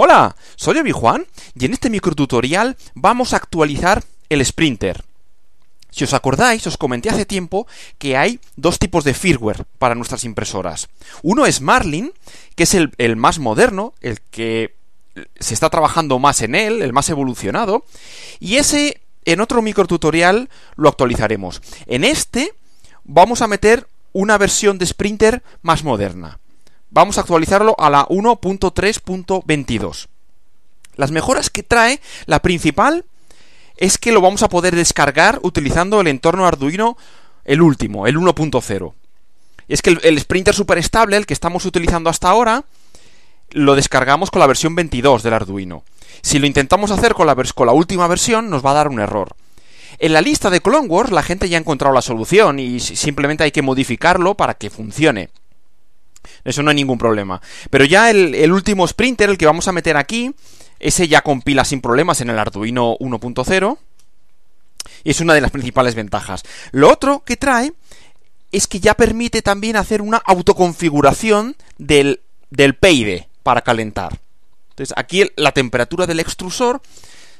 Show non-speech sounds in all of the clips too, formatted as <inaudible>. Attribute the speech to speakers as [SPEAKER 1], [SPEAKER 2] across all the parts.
[SPEAKER 1] Hola, soy Obi Juan y en este microtutorial vamos a actualizar el Sprinter. Si os acordáis, os comenté hace tiempo que hay dos tipos de firmware para nuestras impresoras. Uno es Marlin, que es el, el más moderno, el que se está trabajando más en él, el más evolucionado, y ese en otro microtutorial lo actualizaremos. En este vamos a meter una versión de Sprinter más moderna vamos a actualizarlo a la 1.3.22. Las mejoras que trae, la principal es que lo vamos a poder descargar utilizando el entorno Arduino, el último, el 1.0. Es que el, Sprinter Sprinter Superestable, el que estamos utilizando hasta ahora, lo descargamos con la versión 22 del Arduino. Si lo intentamos hacer con la, con la última versión, nos va a dar un error. En la lista de Clone Wars la gente ya ha encontrado la solución y simplemente hay que modificarlo para que funcione eso no hay ningún problema. Pero ya el, último sprinter, el que vamos a meter aquí, ese ya compila sin problemas en el Arduino 1.0. Y es una de las principales ventajas. Lo otro que trae es que ya permite también hacer una autoconfiguración del, del PID para calentar. Entonces aquí la temperatura del extrusor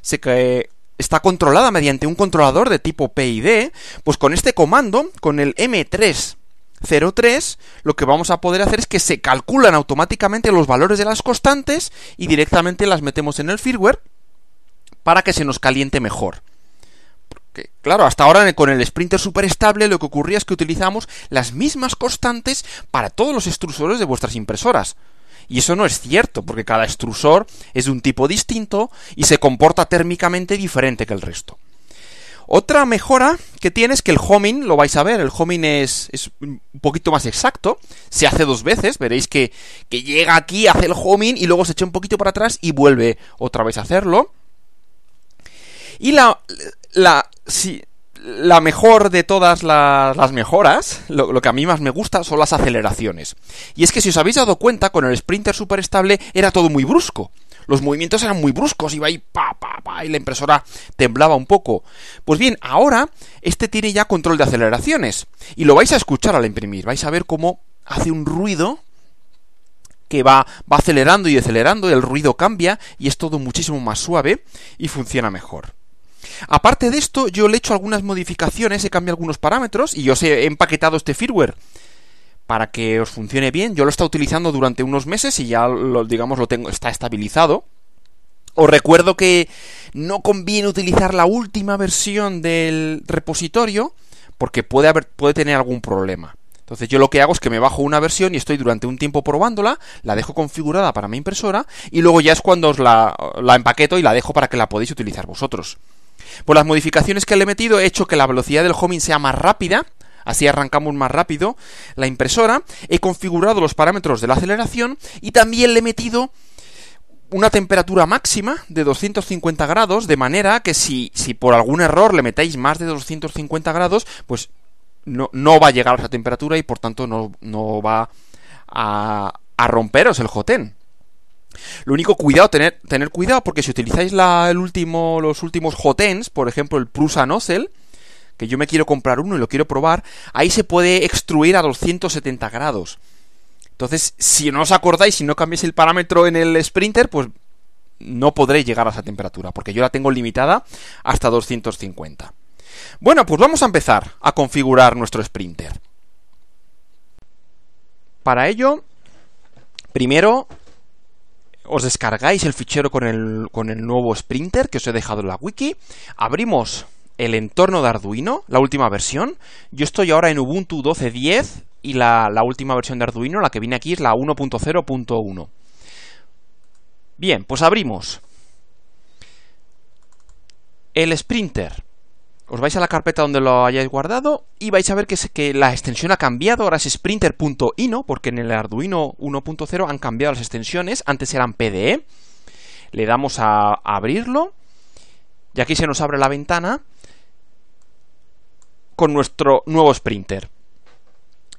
[SPEAKER 1] se está controlada mediante un controlador de tipo PID, pues con este comando, con el M3 0,3, lo que vamos a poder hacer es que se calculan automáticamente los valores de las constantes y directamente las metemos en el firmware para que se nos caliente mejor. Porque, claro, hasta ahora con el Sprinter Superestable estable lo que ocurría es que utilizamos las mismas constantes para todos los extrusores de vuestras impresoras. Y eso no es cierto, porque cada extrusor es de un tipo distinto y se comporta térmicamente diferente que el resto. Otra mejora que tiene es que el homing, lo vais a ver, el homing es, es un poquito más exacto, se hace dos veces, veréis que, llega aquí, hace el homing y luego se echa un poquito para atrás y vuelve otra vez a hacerlo. Y la, la, mejor de todas las, mejoras, lo, lo, que a mí más me gusta, son las aceleraciones. Y es que si os habéis dado cuenta, con el sprinter Superestable estable era todo muy brusco los movimientos eran muy bruscos, iba ahí pa, pa, pa, y la impresora temblaba un poco. Pues bien, ahora este tiene ya control de aceleraciones, y lo vais a escuchar al imprimir, vais a ver cómo hace un ruido que va, va acelerando y acelerando, el ruido cambia y es todo muchísimo más suave y funciona mejor. Aparte de esto, yo le he hecho algunas modificaciones, he cambiado algunos parámetros y os he empaquetado este firmware para que os funcione bien. Yo lo he estado utilizando durante unos meses y ya digamos, lo tengo, está estabilizado. Os recuerdo que no conviene utilizar la última versión del repositorio porque puede, tener algún problema. Entonces yo lo que hago es que me bajo una versión y estoy durante un tiempo probándola, la dejo configurada para mi impresora y luego ya es cuando os la, empaqueto y la dejo para que la podéis utilizar vosotros. Por las modificaciones que le he metido he hecho que la velocidad del homing sea más rápida así arrancamos más rápido la impresora, he configurado los parámetros de la aceleración y también le he metido una temperatura máxima de 250 grados, de manera que si, si por algún error le metéis más de 250 grados, pues no, va a llegar a esa temperatura y por tanto no, va a, romperos el hotend. Lo único cuidado, tener, tener cuidado, porque si utilizáis la, el último, los últimos hotends, por ejemplo el Prusa Nozzle, que yo me quiero comprar uno y lo quiero probar, ahí se puede extruir a 270 grados. Entonces, si no os acordáis, si no cambiáis el parámetro en el sprinter, pues no podré llegar a esa temperatura, porque yo la tengo limitada hasta 250. Bueno, pues vamos a empezar a configurar nuestro sprinter. Para ello, primero os descargáis el fichero con el, con el nuevo sprinter que os he dejado en la wiki, abrimos el entorno de Arduino, la última versión. Yo estoy ahora en Ubuntu 12.10 y la, última versión de Arduino, la que viene aquí, es la 1.0.1. Bien, pues abrimos el Sprinter. Os vais a la carpeta donde lo hayáis guardado y vais a ver que, que la extensión ha cambiado, ahora es sprinter.ino, porque en el Arduino 1.0 han cambiado las extensiones, antes eran PDE. Le damos a abrirlo y aquí se nos abre la ventana con nuestro nuevo Sprinter.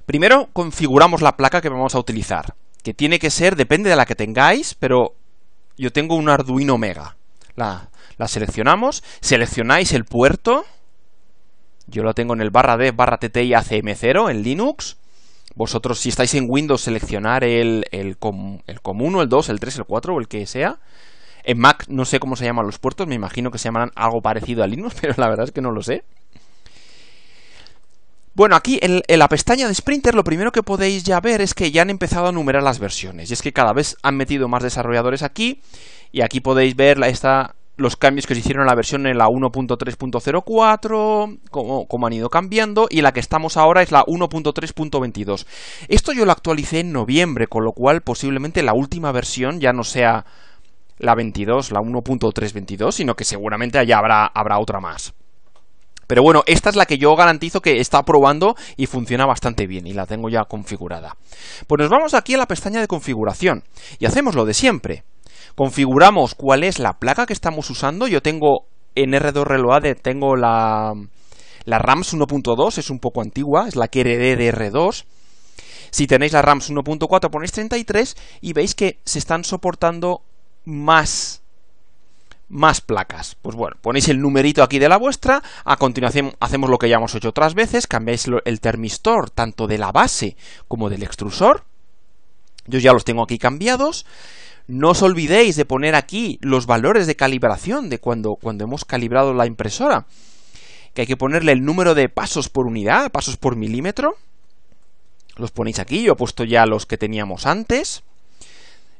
[SPEAKER 1] Primero configuramos la placa que vamos a utilizar, que tiene que ser, depende de la que tengáis, pero yo tengo un Arduino Mega. La, seleccionamos, seleccionáis el puerto, yo lo tengo en el barra D barra TTI ACM0 en Linux. Vosotros, si estáis en Windows, seleccionar el, el, com, el COM1, el 2, el 3, el 4 o el que sea. En Mac no sé cómo se llaman los puertos, me imagino que se llamarán algo parecido a Linux, <laughs> pero la verdad es que no lo sé. Bueno, aquí en, la pestaña de Sprinter lo primero que podéis ya ver es que ya han empezado a numerar las versiones. Y es que cada vez han metido más desarrolladores aquí. Y aquí podéis ver los cambios que se hicieron en la versión en la 1.3.04, cómo, han ido cambiando, y la que estamos ahora es la 1.3.22. Esto yo lo actualicé en noviembre, con lo cual posiblemente la última versión ya no sea la 22, la 1.3.22, sino que seguramente allá habrá otra más. Pero bueno, esta es la que yo garantizo que está probando y funciona bastante bien y la tengo ya configurada. Pues nos vamos aquí a la pestaña de configuración y hacemos lo de siempre. Configuramos cuál es la placa que estamos usando. Yo tengo en R2 Reload tengo la, la RAMS 1.2, es un poco antigua, es la que heredé de R2. Si tenéis la RAMS 1.4 ponéis 33 y veis que se están soportando más más placas. Pues bueno, ponéis el numerito aquí de la vuestra, a continuación hacemos lo que ya hemos hecho otras veces, cambiáis el termistor tanto de la base como del extrusor. Yo ya los tengo aquí cambiados. No os olvidéis de poner aquí los valores de calibración de cuando, cuando hemos calibrado la impresora. Que hay que ponerle el número de pasos por unidad, pasos por milímetro. Los ponéis aquí, yo he puesto ya los que teníamos antes.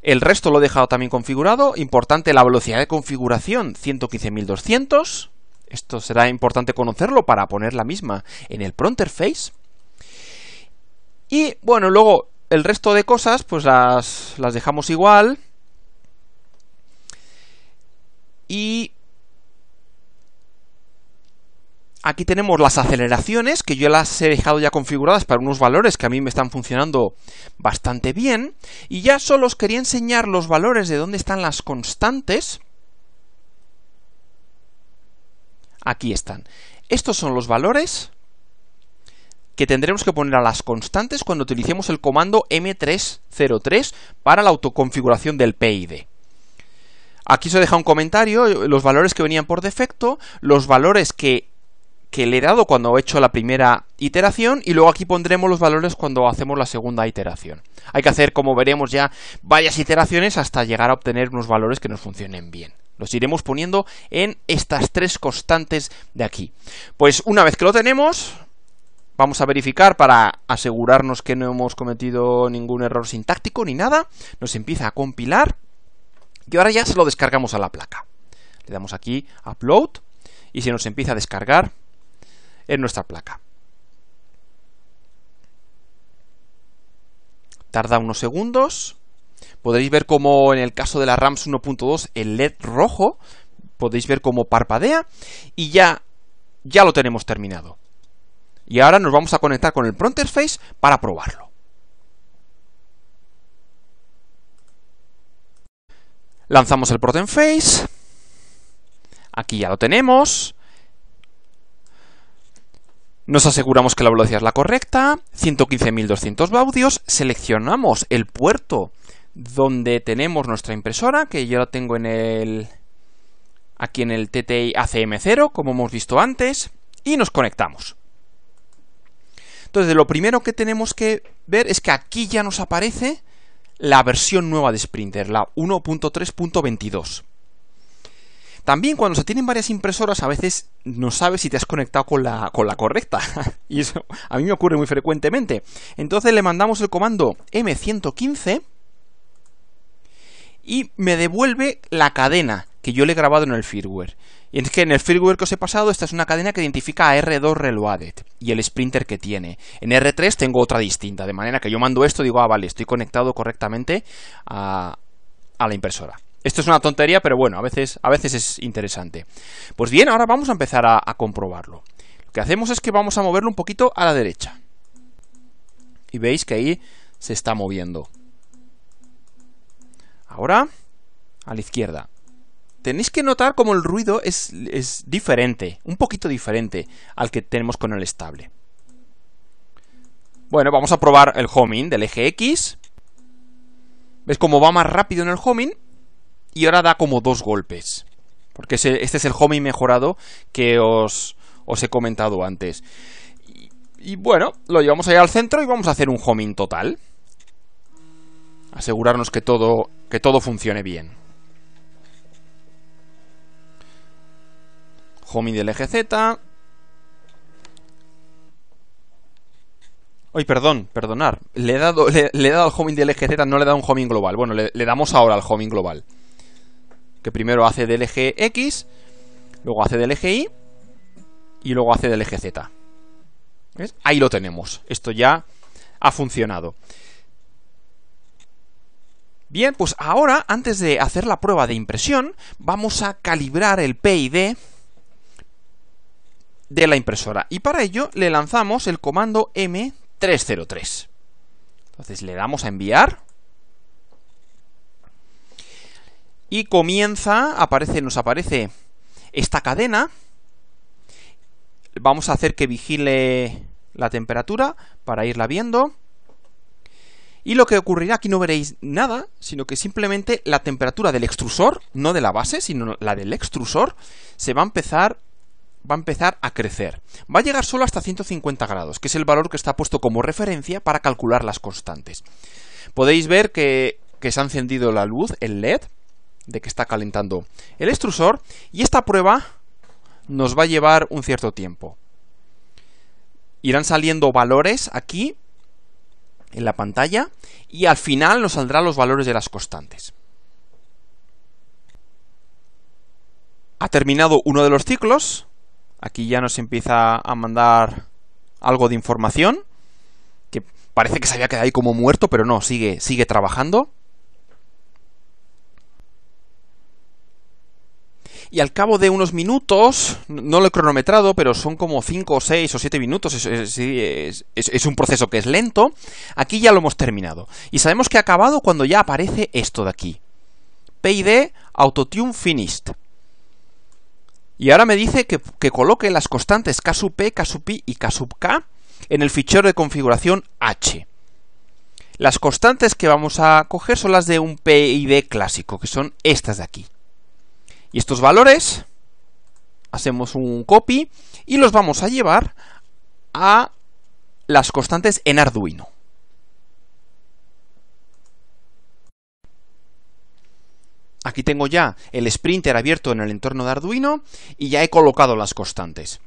[SPEAKER 1] El resto lo he dejado también configurado. Importante la velocidad de configuración, 115.200. Esto será importante conocerlo para poner la misma en el Pronter Face. Y bueno, luego el resto de cosas, pues las, las dejamos igual. Y aquí tenemos las aceleraciones, que yo las he dejado ya configuradas para unos valores que a mí me están funcionando bastante bien. Y ya solo os quería enseñar los valores de dónde están las constantes. Aquí están. Estos son los valores que tendremos que poner a las constantes cuando utilicemos el comando M303 para la autoconfiguración del PID. Aquí os he dejado un comentario, los valores que venían por defecto, los valores que que le he dado cuando he hecho la primera iteración y luego aquí pondremos los valores cuando hacemos la segunda iteración. Hay que hacer, como veremos ya, varias iteraciones hasta llegar a obtener unos valores que nos funcionen bien. Los iremos poniendo en estas tres constantes de aquí. Pues una vez que lo tenemos, vamos a verificar para asegurarnos que no hemos cometido ningún error sintáctico ni nada. Nos empieza a compilar y ahora ya se lo descargamos a la placa. Le damos aquí Upload y se nos empieza a descargar en nuestra placa. Tarda unos segundos. Podéis ver como en el caso de la RAMS 1.2 el LED rojo, podéis ver cómo parpadea y ya, ya lo tenemos terminado. Y ahora nos vamos a conectar con el Front Face para probarlo. Lanzamos el Proton Face. Aquí ya lo tenemos. Nos aseguramos que la velocidad es la correcta, 115.200 baudios, seleccionamos el puerto donde tenemos nuestra impresora, que yo la tengo en el aquí en el TTI ACM0, como hemos visto antes, y nos conectamos. Entonces, lo primero que tenemos que ver es que aquí ya nos aparece la versión nueva de Sprinter, la 1.3.22. También cuando se tienen varias impresoras a veces no sabes si te has conectado con la, correcta. <laughs> y eso a mí me ocurre muy frecuentemente. Entonces le mandamos el comando M115 y me devuelve la cadena que yo le he grabado en el firmware. Y es que en el firmware que os he pasado, esta es una cadena que identifica a R2 Reloaded y el sprinter que tiene. En R3 tengo otra distinta, de manera que yo mando esto y digo, ah, vale, estoy conectado correctamente a la impresora. Esto es una tontería, pero bueno, a veces, a veces es interesante. Pues bien, ahora vamos a empezar a, comprobarlo. Lo que hacemos es que vamos a moverlo un poquito a la derecha. Y veis que ahí se está moviendo. Ahora, a la izquierda. Tenéis que notar como el ruido es, es diferente, un poquito diferente al que tenemos con el estable. Bueno, vamos a probar el homing del eje X. ¿Ves cómo va más rápido en el homing? y ahora da como dos golpes. Porque este es el homing mejorado que os, he comentado antes. Y, bueno, lo llevamos allá al centro y vamos a hacer un homing total. Asegurarnos que todo, que todo funcione bien. Homing del eje Z. Ay, perdón, perdonar. Le he dado, le, dado al homing del eje Z, no le he dado un homing global. Bueno, le damos ahora al homing global que primero hace del eje X, luego hace del eje Y y luego hace del eje Z. Ahí lo tenemos. Esto ya ha funcionado. Bien, pues ahora, antes de hacer la prueba de impresión, vamos a calibrar el PID de la impresora. Y para ello le lanzamos el comando M303. Entonces le damos a enviar. y comienza, aparece, nos aparece esta cadena. Vamos a hacer que vigile la temperatura para irla viendo. Y lo que ocurrirá aquí no veréis nada, sino que simplemente la temperatura del extrusor, no de la base, sino la del extrusor, se va a empezar va a empezar a crecer. Va a llegar solo hasta 150 grados, que es el valor que está puesto como referencia para calcular las constantes. Podéis ver que, que se ha encendido la luz, el LED, de que está calentando el extrusor y esta prueba nos va a llevar un cierto tiempo. Irán saliendo valores aquí en la pantalla y al final nos saldrán los valores de las constantes. Ha terminado uno de los ciclos, aquí ya nos empieza a mandar algo de información, que parece que se había quedado ahí como muerto, pero no, sigue, sigue trabajando. y al cabo de unos minutos, no lo he cronometrado, pero son como 5 o 6 o 7 minutos, es, un proceso que es lento, aquí ya lo hemos terminado. Y sabemos que ha acabado cuando ya aparece esto de aquí. PID Autotune Finished. Y ahora me dice que, que coloque las constantes K sub P, K sub y K sub K en el fichero de configuración H. Las constantes que vamos a coger son las de un PID clásico, que son estas de aquí. Y estos valores, hacemos un copy y los vamos a llevar a las constantes en Arduino. Aquí tengo ya el sprinter abierto en el entorno de Arduino y ya he colocado las constantes.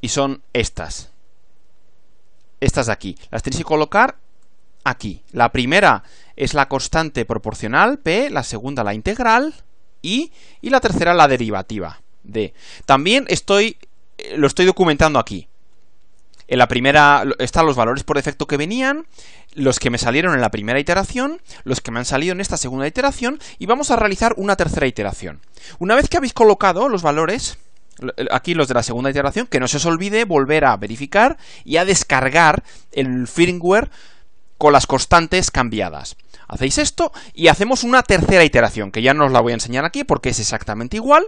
[SPEAKER 1] Y son estas. Estas de aquí. Las tenéis que colocar aquí. La primera es la constante proporcional, P, la segunda la integral, y, la tercera la derivativa de. También estoy, eh, lo estoy documentando aquí. En la primera están los valores por defecto que venían, los que me salieron en la primera iteración, los que me han salido en esta segunda iteración, y vamos a realizar una tercera iteración. Una vez que habéis colocado los valores, aquí los de la segunda iteración, que no se os olvide volver a verificar y a descargar el firmware con las constantes cambiadas. Hacéis esto y hacemos una tercera iteración, que ya no os la voy a enseñar aquí porque es exactamente igual.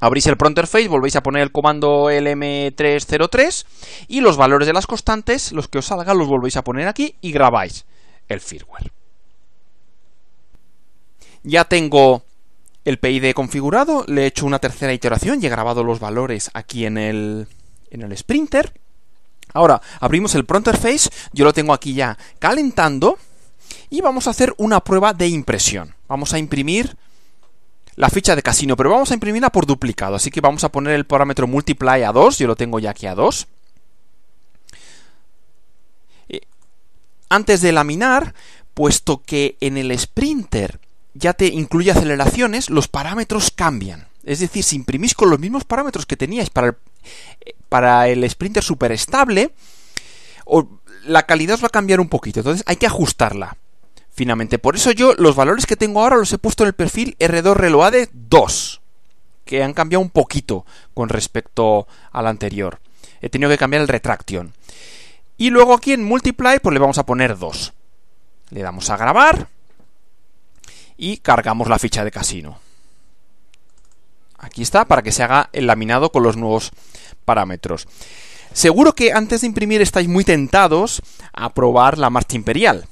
[SPEAKER 1] Abrís el Pronterface, face, volvéis a poner el comando lm303 y los valores de las constantes, los que os salgan, los volvéis a poner aquí y grabáis el firmware. Ya tengo el PID configurado, le he hecho una tercera iteración y he grabado los valores aquí en el, en el sprinter. Ahora, abrimos el Pronter Face, yo lo tengo aquí ya calentando y vamos a hacer una prueba de impresión. Vamos a imprimir la ficha de casino, pero vamos a imprimirla por duplicado, así que vamos a poner el parámetro multiply a 2, yo lo tengo ya aquí a 2. Eh, antes de laminar, puesto que en el sprinter ya te incluye aceleraciones, los parámetros cambian. Es decir, si imprimís con los mismos parámetros que teníais para el para el sprinter super estable, la calidad va a cambiar un poquito, entonces hay que ajustarla finalmente. Por eso yo los valores que tengo ahora los he puesto en el perfil R2 Reloade 2, que han cambiado un poquito con respecto al anterior. He tenido que cambiar el retraction. Y luego aquí en Multiply pues le vamos a poner 2. Le damos a grabar y cargamos la ficha de casino. Aquí está, para que se haga el laminado con los nuevos parámetros. Seguro que antes de imprimir estáis muy tentados a probar la marcha imperial.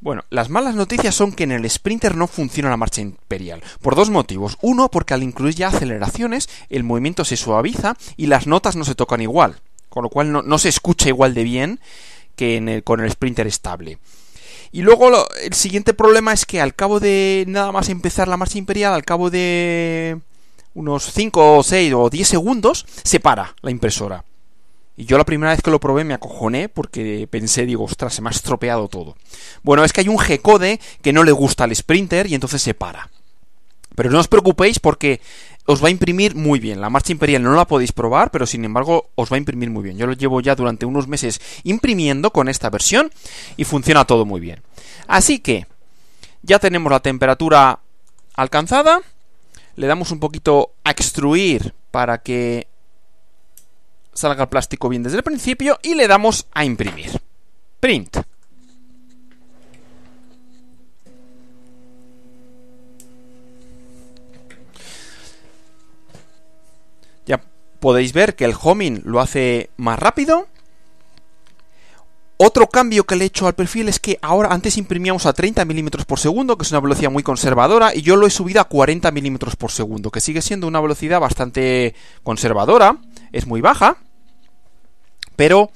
[SPEAKER 1] Bueno, las malas noticias son que en el Sprinter no funciona la marcha imperial, por dos motivos. Uno, porque al incluir ya aceleraciones, el movimiento se suaviza y las notas no se tocan igual, con lo cual no, se escucha igual de bien que con el Sprinter estable. Y luego el siguiente problema es que al cabo de nada más empezar la marcha imperial, al cabo de unos 5 o 6 o 10 segundos, se para la impresora. Y yo la primera vez que lo probé me acojoné porque pensé, digo, ostras, se me ha estropeado todo. Bueno, es que hay un G-code que no le gusta al sprinter y entonces se para. Pero no os preocupéis porque os va a imprimir muy bien. La marcha imperial no la podéis probar, pero sin embargo os va a imprimir muy bien. Yo lo llevo ya durante unos meses imprimiendo con esta versión y funciona todo muy bien. Así que ya tenemos la temperatura alcanzada. Le damos un poquito a extruir para que salga el plástico bien desde el principio y le damos a imprimir. Print. Ya podéis ver que el homing lo hace más rápido otro cambio que le he hecho al perfil es que ahora antes imprimíamos a 30 milímetros por segundo, que es una velocidad muy conservadora, y yo lo he subido a 40 milímetros por segundo, que sigue siendo una velocidad bastante conservadora, es muy baja, pero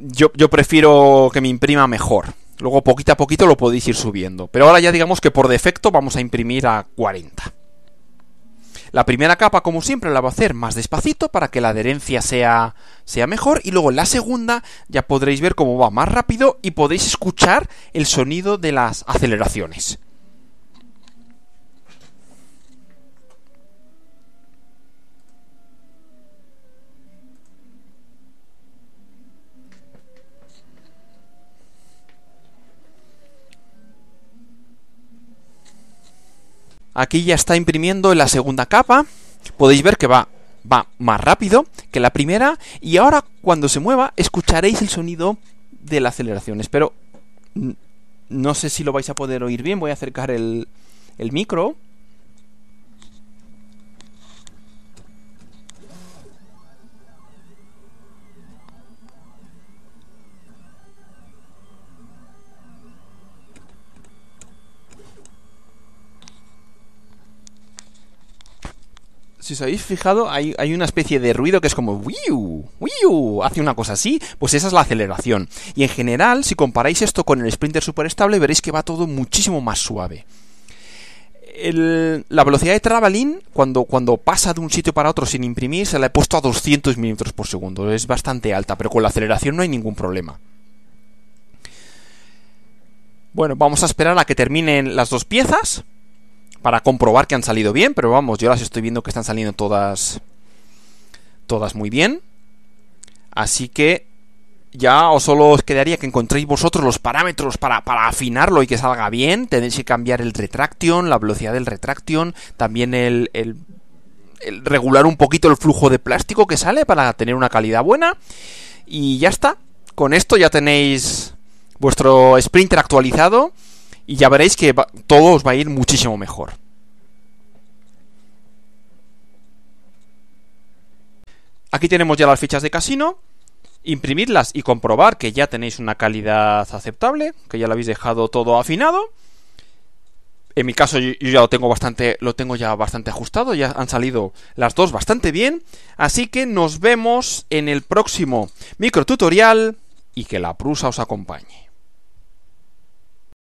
[SPEAKER 1] yo, yo prefiero que me imprima mejor. Luego poquito a poquito lo podéis ir subiendo, pero ahora ya digamos que por defecto vamos a imprimir a 40. La primera capa, como siempre, la voy a hacer más despacito para que la adherencia sea, sea mejor. Y luego la segunda ya podréis ver cómo va más rápido y podéis escuchar el sonido de las aceleraciones. Aquí ya está imprimiendo la segunda capa. Podéis ver que va, va más rápido que la primera. Y ahora cuando se mueva escucharéis el sonido de la aceleración. Espero... No sé si lo vais a poder oír bien. Voy a acercar el, el micro. Si os habéis fijado, hay, una especie de ruido que es como ¡wiu! ¡wiu! Hace una cosa así, pues esa es la aceleración. Y en general, si comparáis esto con el Sprinter superestable, veréis que va todo muchísimo más suave. la velocidad de Travalin cuando, cuando pasa de un sitio para otro sin imprimir, se la he puesto a 200 mm por segundo. Es bastante alta, pero con la aceleración no hay ningún problema. Bueno, vamos a esperar a que terminen las dos piezas para comprobar que han salido bien, pero vamos, yo las estoy viendo que están saliendo todas todas muy bien. Así que ya os solo os quedaría que encontréis vosotros los parámetros para, para afinarlo y que salga bien. Tenéis que cambiar el retraction, la velocidad del retraction, también el, el, el regular un poquito el flujo de plástico que sale para tener una calidad buena. Y ya está. Con esto ya tenéis vuestro Sprinter actualizado y ya veréis que todo os va a ir muchísimo mejor. Aquí tenemos ya las fichas de casino. Imprimirlas y comprobar que ya tenéis una calidad aceptable, que ya lo habéis dejado todo afinado. En mi caso yo, ya lo tengo bastante lo tengo ya bastante ajustado, ya han salido las dos bastante bien, así que nos vemos en el próximo microtutorial y que la prusa os acompañe.